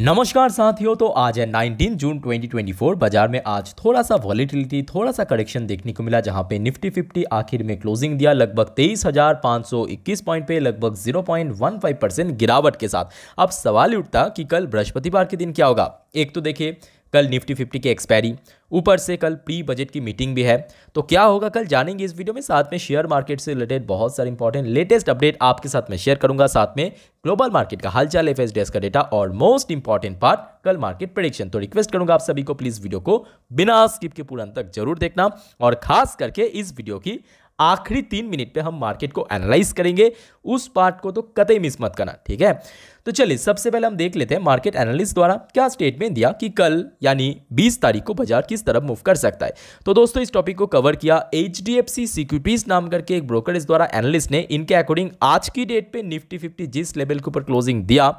नमस्कार साथियों तो आज है 19 जून 2024 बाजार में आज थोड़ा सा वॉलीटिलिटी थोड़ा सा करेक्शन देखने को मिला जहां पे निफ्टी 50 आखिर में क्लोजिंग दिया लगभग 23,521 पॉइंट पे लगभग 0.15 परसेंट गिरावट के साथ अब सवाल उठता कि कल बृहस्पतिवार के दिन क्या होगा एक तो देखिए कल निफ्टी फिफ्टी की एक्सपायरी ऊपर से कल प्री बजट की मीटिंग भी है तो क्या होगा कल जानेंगे इस वीडियो में साथ में शेयर मार्केट से रिलेटेड बहुत सारे इंपॉर्टेंट लेटेस्ट अपडेट आपके साथ में शेयर करूंगा साथ में ग्लोबल मार्केट का हालचाल एफ एस का डेटा और मोस्ट इंपॉर्टेंट पार्ट कल मार्केट प्रडिक्शन तो रिक्वेस्ट करूंगा आप सभी को प्लीज वीडियो को बिना स्किप के पूरा तक जरूर देखना और खास करके इस वीडियो की आखिरी तीन मिनट पे हम मार्केट को एनालाइज करेंगे उस पार्ट को तो कतई मिस मत करना ठीक है तो चलिए सबसे पहले हम देख लेते हैं मार्केट एनालिस्ट द्वारा क्या स्टेटमेंट दिया कि कल यानी 20 तारीख को बाजार किस तरफ मूव कर सकता है तो दोस्तों इस टॉपिक को कवर किया HDFC securities नाम करके एक ब्रोकर इस द्वारा एनालिस्ट ने इनके अकॉर्डिंग आज की डेट पे निफ्टी फिफ्टी जिस लेवल के ऊपर क्लोजिंग दिया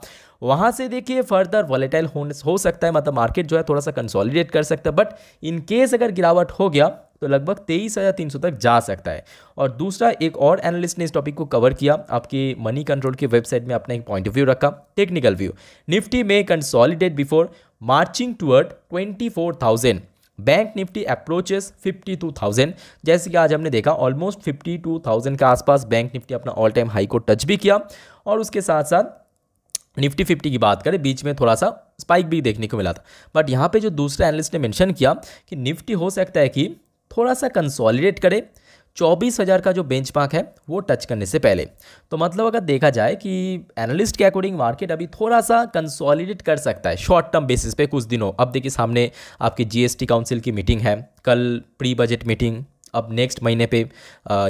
वहां से देखिए फर्दर वॉलेटाइल हो सकता है मतलब मार्केट जो है थोड़ा सा कंसोलिडेट कर सकता है बट इनकेस अगर गिरावट हो गया तो लगभग तेईस हज़ार तीन सौ तक जा सकता है और दूसरा एक और एनालिस्ट ने इस टॉपिक को कवर किया आपके मनी कंट्रोल की वेबसाइट में अपना एक पॉइंट ऑफ व्यू रखा टेक्निकल व्यू निफ्टी में consolidate before marching toward twenty four thousand bank Nifty approaches 52,000 जैसे कि आज हमने देखा ऑलमोस्ट 52,000 के आसपास बैंक निफ्टी अपना ऑल टाइम हाई को टच भी किया और उसके साथ साथ निफ्टी फिफ्टी की बात करें बीच में थोड़ा सा स्पाइक भी देखने को मिला था बट यहाँ पे जो दूसरा एनालिस्ट ने मेंशन किया कि निफ्टी हो सकता है कि थोड़ा सा कंसोलिडेट करे चौबीस हज़ार का जो बेंच है वो टच करने से पहले तो मतलब अगर देखा जाए कि एनालिस्ट के अकॉर्डिंग मार्केट अभी थोड़ा सा कंसोलिडेट कर सकता है शॉर्ट टर्म बेसिस पे कुछ दिनों अब देखिए सामने आपकी जीएसटी काउंसिल की मीटिंग है कल प्री बजट मीटिंग अब नेक्स्ट महीने पे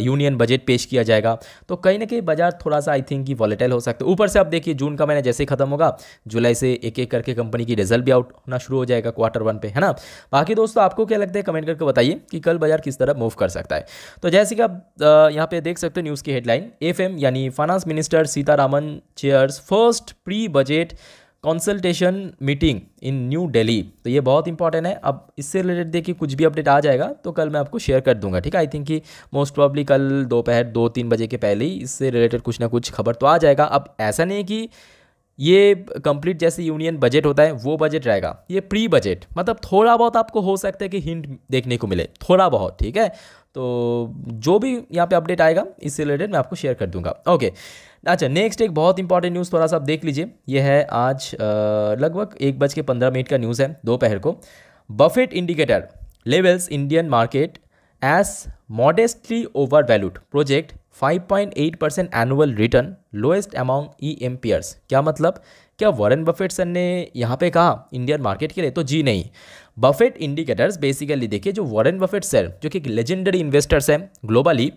यूनियन बजट पेश किया जाएगा तो कहीं ना कहीं बाजार थोड़ा सा आई थिंक कि वॉलेटाइल हो सकता है ऊपर से आप देखिए जून का महीना जैसे ही खत्म होगा जुलाई से एक एक करके कंपनी की रिजल्ट भी आउट होना शुरू हो जाएगा क्वार्टर वन पे है ना बाकी दोस्तों आपको क्या लगता है कमेंट करके बताइए कि कल बाजार किस तरह मूव कर सकता है तो जैसे कि आप यहाँ पे देख सकते हो न्यूज़ की हेडलाइन एफ यानी finance minister Sitharaman chairs first pre budget consultation meeting in New Delhi तो ये बहुत इंपॉर्टेंट है अब इससे रिलेटेड देखिए कुछ भी अपडेट आ जाएगा तो कल मैं आपको शेयर कर दूंगा ठीक है आई थिंक कि मोस्ट प्रॉब्ली कल दोपहर दो, तीन बजे के पहले ही इससे रिलेटेड कुछ ना कुछ खबर तो आ जाएगा अब ऐसा नहीं कि ये कंप्लीट जैसे यूनियन बजट होता है वो बजट रहेगा ये प्री बजट मतलब थोड़ा बहुत आपको हो सकता है कि हिंट देखने को मिले थोड़ा बहुत ठीक है तो जो भी यहाँ पे अपडेट आएगा इससे रिलेटेड मैं आपको शेयर कर दूंगा ओके अच्छा नेक्स्ट एक बहुत इंपॉर्टेंट न्यूज़ थोड़ा सा आप देख लीजिए यह है आज लगभग एक बज के पंद्रह मिनट का न्यूज़ है दोपहर को Buffett indicator levels Indian market is modestly over valued project 5.8 percent annual return lowest among E M क्या मतलब क्या वॉरेन बफेट सर ने यहाँ पे कहा इंडियन मार्केट के लिए तो जी नहीं बफेट इंडिकेटर्स बेसिकली देखिए जो वॉरेन बफेट सर जो कि लेजेंडरी इन्वेस्टर्स हैं ग्लोबली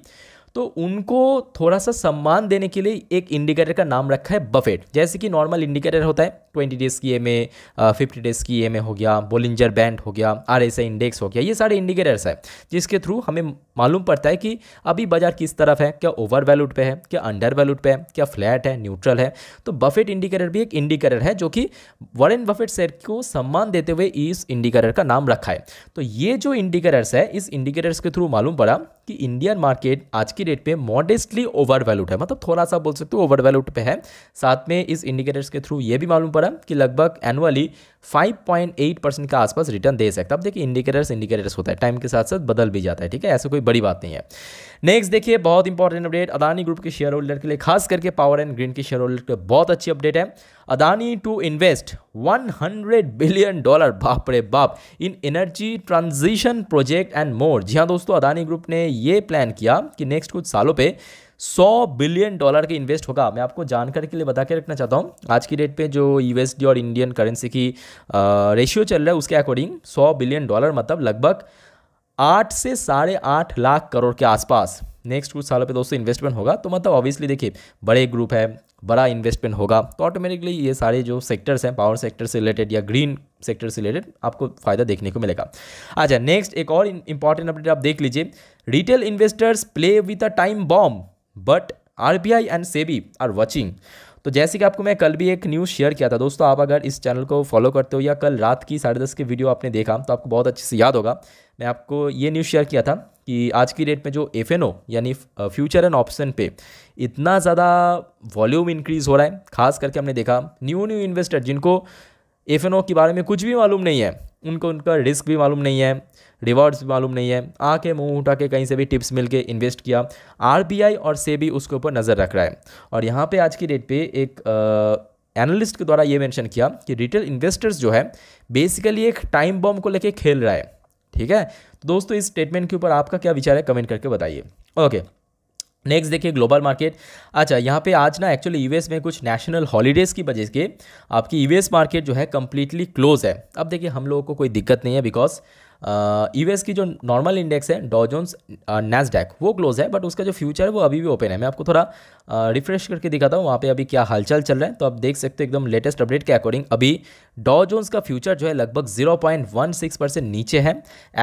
तो उनको थोड़ा सा सम्मान देने के लिए एक इंडिकेटर का नाम रखा है बफेट जैसे कि नॉर्मल इंडिकेटर होता है ट्वेंटी डेज़ की एम ए फिफ्टी डेज़ की एम हो गया बोलिंजर बैंड हो गया आर एस इंडेक्स हो गया ये सारे इंडिकेटर्स है जिसके थ्रू हमें मालूम पड़ता है कि अभी बाजार किस तरफ है क्या ओवर वैल्यूड पे है क्या अंडर वैल्यूड पे है क्या फ्लैट है न्यूट्रल है तो बफेट इंडिकेटर भी एक इंडिकेटर है जो कि वॉरेन बफेट सेट को सम्मान देते हुए इस इंडिकेटर का नाम रखा है तो ये जो इंडिकेटर्स है इस इंडिकेटर्स के थ्रू मालूम पड़ा कि इंडियन मार्केट आज की रेट पे मॉडेस्टली ओवर वैल्यूड है मतलब थोड़ा सा बोल सकते हो ओवर वैल्यूड पे है साथ में इस इंडिकेटर्स के थ्रू ये भी मालूम पड़ा कि लगभग एनुअली 5.8 परसेंट के आसपास रिटर्न दे सकता है अब देखिए इंडिकेटर्स इंडिकेटर्स होता है टाइम के साथ साथ बदल भी जाता है ठीक है ऐसा कोई बड़ी बात नहीं है नेक्स्ट देखिए बहुत इंपॉर्टेंट अपडेट अदानी ग्रुप के शेयर होल्डर के लिए खास करके पावर एंड ग्रीन के शेयर होल्डर के बहुत अच्छी अपडेट है Adani to invest 100 billion dollar बाप रे बाप in energy transition project and more जी हाँ दोस्तों अदानी ग्रुप ने ये प्लान किया कि नेक्स्ट नेक्स्ट कुछ सालों पे 100 बिलियन डॉलर के इन्वेस्ट होगा मैं आपको जानकर के लिए बता के रखना चाहता हूँ आज की डेट पे जो यूएसडी और इंडियन करेंसी की रेशियो चल रहा है उसके अकॉर्डिंग सौ बिलियन डॉलर मतलब लगभग आठ से साढ़े आठ लाख करोड़ के आसपास नेक्स्ट कुछ सालों पे दोस्तों इन्वेस्टमेंट होगा तो मतलब ऑब्वियसली देखिए बड़े ग्रुप है बड़ा इन्वेस्टमेंट होगा तो ऑटोमेटिकली ये सारे जो सेक्टर्स हैं पावर सेक्टर से रिलेटेड या ग्रीन सेक्टर से रिलेटेड आपको फ़ायदा देखने को मिलेगा अच्छा नेक्स्ट एक और इंपॉर्टेंट अपडेट आप देख लीजिए retail investors play with a time bomb but R and SEBI are watching तो जैसे कि आपको मैं कल भी एक न्यूज़ शेयर किया था दोस्तों आप अगर इस चैनल को फॉलो करते हो या कल रात की साढ़े दस की वीडियो आपने देखा तो आपको बहुत अच्छे से याद होगा मैं आपको ये न्यूज़ शेयर किया था कि आज की डेट में जो एफ एन ओ यानी फ्यूचर एंड ऑप्शन पे इतना ज़्यादा वॉल्यूम इंक्रीज़ हो रहा है खास करके हमने देखा न्यू न्यू इन्वेस्टर जिनको एफ एन ओ के बारे में कुछ भी मालूम नहीं है उनको उनका रिस्क भी मालूम नहीं है रिवॉर्ड्स भी मालूम नहीं है आके मुंह उठा के कहीं से भी टिप्स मिल के इन्वेस्ट किया आरबीआई और से भी उसके ऊपर नज़र रख रहा है और यहाँ पे आज की डेट पे एक एनालिस्ट के द्वारा ये मेंशन किया कि रिटेल इन्वेस्टर्स जो है बेसिकली एक टाइम बॉम्ब को लेके खेल रहा है ठीक है तो दोस्तों इस स्टेटमेंट के ऊपर आपका क्या विचार है कमेंट करके बताइए ओके नेक्स्ट देखिए ग्लोबल मार्केट अच्छा यहाँ पे आज ना एक्चुअली यूएस में कुछ नेशनल हॉलीडेज़ की वजह से आपकी यूएस मार्केट जो है कम्प्लीटली क्लोज है अब देखिए हम लोगों को कोई दिक्कत नहीं है बिकॉज यूएस की जो नॉर्मल इंडेक्स है डॉजोन्स नेसडैक वो क्लोज है बट उसका जो फ्यूचर है वो अभी भी ओपन है मैं आपको थोड़ा रिफ्रेश करके दिखाता हूँ वहाँ पे अभी क्या हालचाल चल रहा है तो आप देख सकते हो एकदम लेटेस्ट अपडेट के अकॉर्डिंग अभी डॉजोन्स का फ्यूचर जो है लगभग जीरो परसेंट नीचे है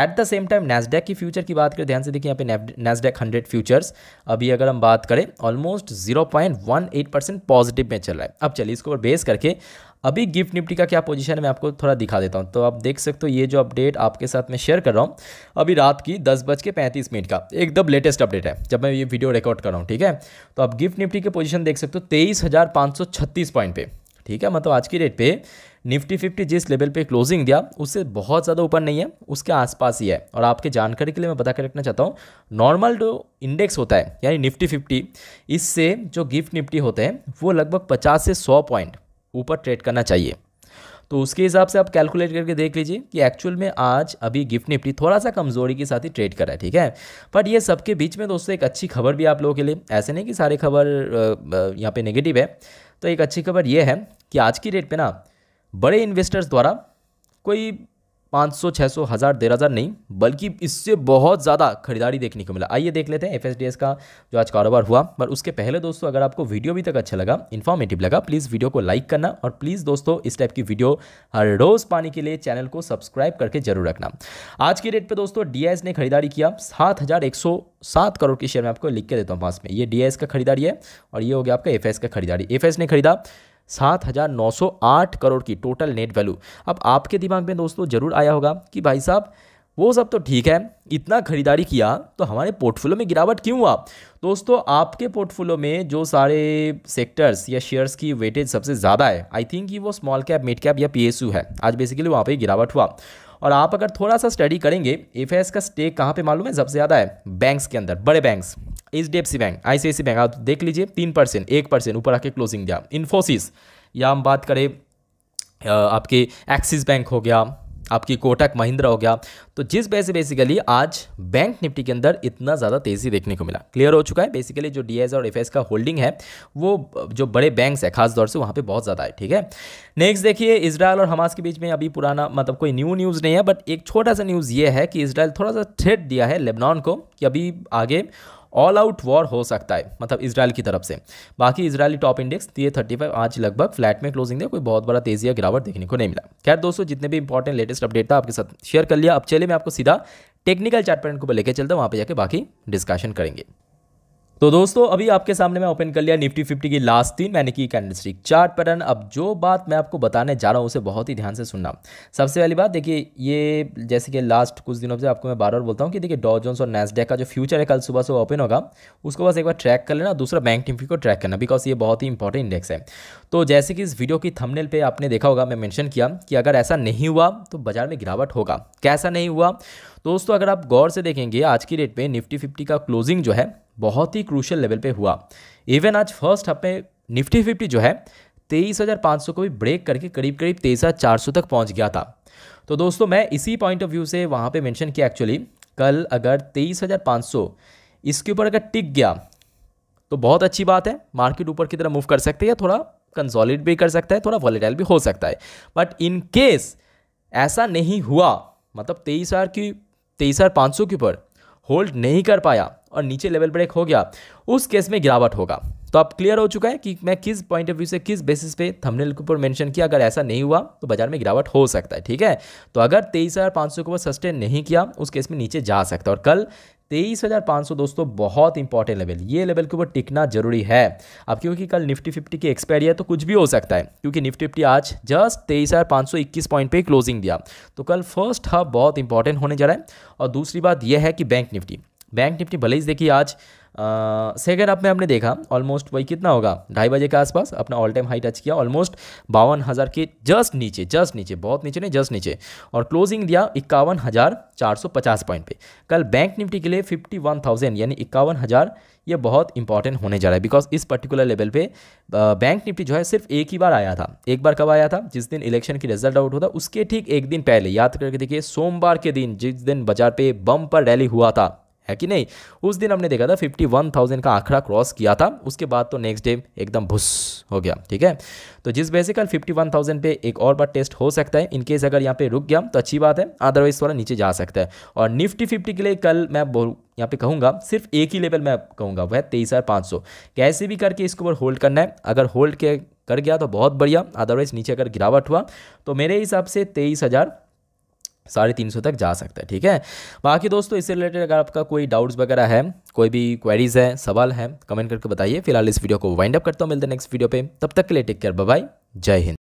at the same time Nasdaq की फ्यूचर की बात करें ध्यान से देखिए यहाँ पे नैसडैक हंड्रेड फ्यूचर्स अभी अगर हम बात करें ऑलमोस्ट जीरो परसेंट पॉजिटिव में चल रहा है अब चलिए इसको बेस करके अभी गिफ्ट निफ्टी का क्या पोजीशन है मैं आपको थोड़ा दिखा देता हूँ तो आप देख सकते हो ये जो अपडेट आपके साथ मैं शेयर कर रहा हूँ अभी रात की दस बज के पैंतीस मिनट का एकदम लेटेस्ट अपडेट है जब मैं ये वीडियो रिकॉर्ड कर रहा हूँ ठीक है तो आप गिफ्ट निफ्टी के पोजीशन देख सकते हो तेईस पॉइंट पे ठीक है मतलब आज की डेट पे निफ्टी फिफ्टी जिस लेवल पे क्लोजिंग दिया उससे बहुत ज़्यादा ऊपर नहीं है उसके आसपास ही है और आपके जानकारी के लिए मैं बता कर रखना चाहता हूँ नॉर्मल जो इंडेक्स होता है यानी निफ्टी फिफ्टी इससे जो गिफ्ट निफ्टी होते हैं वो लगभग पचास से सौ पॉइंट ऊपर ट्रेड करना चाहिए तो उसके हिसाब से आप कैलकुलेट करके देख लीजिए कि एक्चुअल में आज अभी गिफ्ट निफ्टी थोड़ा सा कमजोरी के साथ ही ट्रेड कर रहा है ठीक है बट ये सबके बीच में दोस्तों एक अच्छी खबर भी आप लोगों के लिए ऐसे नहीं कि सारे खबर यहाँ पे नेगेटिव है तो एक अच्छी खबर ये है कि आज की डेट पे ना बड़े इन्वेस्टर्स द्वारा कोई पाँच सौ छः सौ हज़ार डेढ़ हज़ार नहीं बल्कि इससे बहुत ज़्यादा खरीदारी देखने को मिला आइए देख लेते हैं एफ का जो आज कारोबार हुआ पर उसके पहले दोस्तों अगर आपको वीडियो भी तक अच्छा लगा इन्फॉर्मेटिव लगा प्लीज़ वीडियो को लाइक करना और प्लीज़ दोस्तों इस टाइप की वीडियो हर रोज़ पाने के लिए चैनल को सब्सक्राइब करके जरूर रखना आज की डेट पर दोस्तों डी ने खरीदारी किया सात सात करोड़ के शेयर में आपको लिख के देता हूँ पास में ये डी का खरीदारी है और ये हो गया आपका एफ का खरीदारी एफ ने खरीदा सात हज़ार नौ सौ आठ करोड़ की टोटल नेट वैल्यू अब आपके दिमाग में दोस्तों ज़रूर आया होगा कि भाई साहब वो सब तो ठीक है इतना खरीदारी किया तो हमारे पोर्टफोलियो में गिरावट क्यों हुआ दोस्तों आपके पोर्टफोलियो में जो सारे सेक्टर्स या शेयर्स की वेटेज सबसे ज़्यादा है आई थिंक कि वो स्मॉल कैप मिड कैप या पीएसयू है आज बेसिकली वहाँ पे गिरावट हुआ और आप अगर थोड़ा सा स्टडी करेंगे एफ का स्टेक कहाँ पे मालूम है सबसे ज़्यादा है बैंक्स के अंदर बड़े banks HDFC bank I C bank आप देख लीजिए तीन परसेंट एक परसेंट ऊपर आके क्लोजिंग दिया इन्फोसिस या हम बात करें आपके एक्सिस बैंक हो गया आपकी कोटक महिंद्रा हो गया तो जिस वजह से बेसिकली आज बैंक निफ्टी के अंदर इतना ज़्यादा तेज़ी देखने को मिला क्लियर हो चुका है बेसिकली जो डी और एफ का होल्डिंग है वो जो बड़े बैंक्स है खास तौर से वहाँ पे बहुत ज़्यादा है ठीक है नेक्स्ट देखिए इसराइल और हमास के बीच में अभी पुराना मतलब कोई न्यू न्यूज़ नहीं है बट एक छोटा सा न्यूज़ ये है कि इसराइल थोड़ा सा थ्रेट दिया है लेबनान को कि अभी आगे ऑल आउट वॉर हो सकता है मतलब इसराइल की तरफ से बाकी इसराइली टॉप इंडेक्स ये थर्टी फाइव आज लगभग फ्लैट में क्लोजिंग दिया कोई बहुत बड़ा तेजी या गिरावट देखने को नहीं मिला खैर दोस्तों जितने भी इंपॉर्टेंट लेटेस्ट अपडेट था आपके साथ शेयर कर लिया अब चले मैं आपको सीधा टेक्निकल चार्ट पैटर्न को लेकर चलता हूँ वहाँ पर जाकर बाकी डिस्कशन करेंगे तो दोस्तों अभी आपके सामने मैं ओपन कर लिया निफ्टी फिफ्टी की लास्ट तीन की कैंडल कैंडलस्टिक चार्ट पैटर्न अब जो बात मैं आपको बताने जा रहा हूँ उसे बहुत ही ध्यान से सुनना सबसे पहली बात देखिए ये जैसे कि लास्ट कुछ दिनों से आपको मैं बार बार बोलता हूँ कि देखिए डॉ जोन्स और नेस्डेक का जो फ्यूचर है कल सुबह से ओपन होगा उसको बस एक बार ट्रैक कर लेना दूसरा बैंक निफ्टी को ट्रैक करना बिकॉज ये बहुत ही इंपॉर्टेंट इंडेक्स है तो जैसे कि इस वीडियो की थमनेल पर आपने देखा होगा मैं मैंशन किया कि अगर ऐसा नहीं हुआ तो बाजार में गिरावट होगा कैसा नहीं हुआ दोस्तों अगर आप गौर से देखेंगे आज की डेट में निफ्टी फिफ्टी का क्लोजिंग जो है बहुत ही क्रूशल लेवल पे हुआ इवन आज फर्स्ट हफ्ते में निफ्टी फिफ्टी जो है तेईस हज़ार पाँच सौ को भी ब्रेक करके करीब करीब तेईस हज़ार चार सौ तक पहुंच गया था तो दोस्तों मैं इसी पॉइंट ऑफ व्यू से वहाँ पे मेंशन किया एक्चुअली कल अगर तेईस हज़ार पाँच सौ इसके ऊपर अगर टिक गया तो बहुत अच्छी बात है मार्केट ऊपर की तरफ मूव कर सकते हैं या थोड़ा कंसॉलिड भी कर सकता है थोड़ा वॉलेटाइल भी हो सकता है बट इन केस ऐसा नहीं हुआ मतलब तेईस हज़ार की तेईस हज़ार पाँच सौ के ऊपर होल्ड नहीं कर पाया और नीचे लेवल ब्रेक हो गया उस केस में गिरावट होगा तो अब क्लियर हो चुका है कि मैं किस पॉइंट ऑफ व्यू से किस बेसिस पे थंबनेल के ऊपर मेंशन किया अगर ऐसा नहीं हुआ तो बाजार में गिरावट हो सकता है ठीक है तो अगर तेईस हज़ार पाँच सौ के ऊपर सस्टेन नहीं किया उस केस में नीचे जा सकता है और कल तेईस हज़ार पाँच सौ दोस्तों बहुत इंपॉर्टेंट लेवल ये लेवल के ऊपर टिकना जरूरी है अब क्योंकि कल निफ्टी फिफ्टी की एक्सपायरी है तो कुछ भी हो सकता है क्योंकि निफ्टी फिफ्टी आज जस्ट तेईस हज़ार पाँच सौ इक्कीस पॉइंट पे क्लोजिंग दिया तो कल फर्स्ट हाफ बहुत इंपॉर्टेंट होने जा रहा है और दूसरी बात यह है कि बैंक निफ्टी बैंक निफ्टी भले ही देखिए आज सेकेंड अप में हमने देखा ऑलमोस्ट वही कितना होगा ढाई बजे के आसपास अपना ऑल टाइम हाई टच किया ऑलमोस्ट बावन हज़ार के जस्ट नीचे जस्ट नीचे बहुत नीचे नहीं जस्ट नीचे और क्लोजिंग दिया इक्यावन हज़ार चार सौ पचास पॉइंट पे कल बैंक निफ्टी के लिए फिफ्टी वन थाउजेंड यानी इक्यावन हज़ार ये बहुत इंपॉर्टेंट होने जा रहा है बिकॉज इस पर्टिकुलर लेवल पे बैंक निफ्टी जो है सिर्फ एक ही बार आया था एक बार कब आया था जिस दिन इलेक्शन की रिजल्ट आउट होता उसके ठीक एक दिन पहले याद करके देखिए सोमवार के दिन जिस दिन बाजार पे बम पर रैली हुआ था है कि नहीं उस दिन हमने देखा था 51,000 का आंकड़ा क्रॉस किया था उसके बाद तो नेक्स्ट डे एकदम भुस हो गया ठीक है तो जिस वजह से कल 51,000 पे एक और बार टेस्ट हो सकता है इनकेस अगर यहाँ पे रुक गया तो अच्छी बात है अदरवाइज थोड़ा नीचे जा सकता है और निफ्टी फिफ्टी के लिए कल मैं बोल यहाँ पे कहूँगा सिर्फ एक ही लेवल मैं कहूँगा वह तेईस हज़ार पाँच सौ कैसे भी करके इसके ऊपर होल्ड करना है अगर होल्ड के कर गया तो बहुत बढ़िया अदरवाइज नीचे अगर गिरावट हुआ तो मेरे हिसाब से तेईस हज़ार साढ़े तीन सौ तक जा सकता है ठीक है बाकी दोस्तों इससे रिलेटेड अगर आपका कोई डाउट्स वगैरह है कोई भी क्वेरीज है सवाल है कमेंट करके बताइए फिलहाल इस वीडियो को वाइंड अप करता हूँ मिलते हैं नेक्स्ट वीडियो पे तब तक के लिए टेक केयर बाय जय हिंद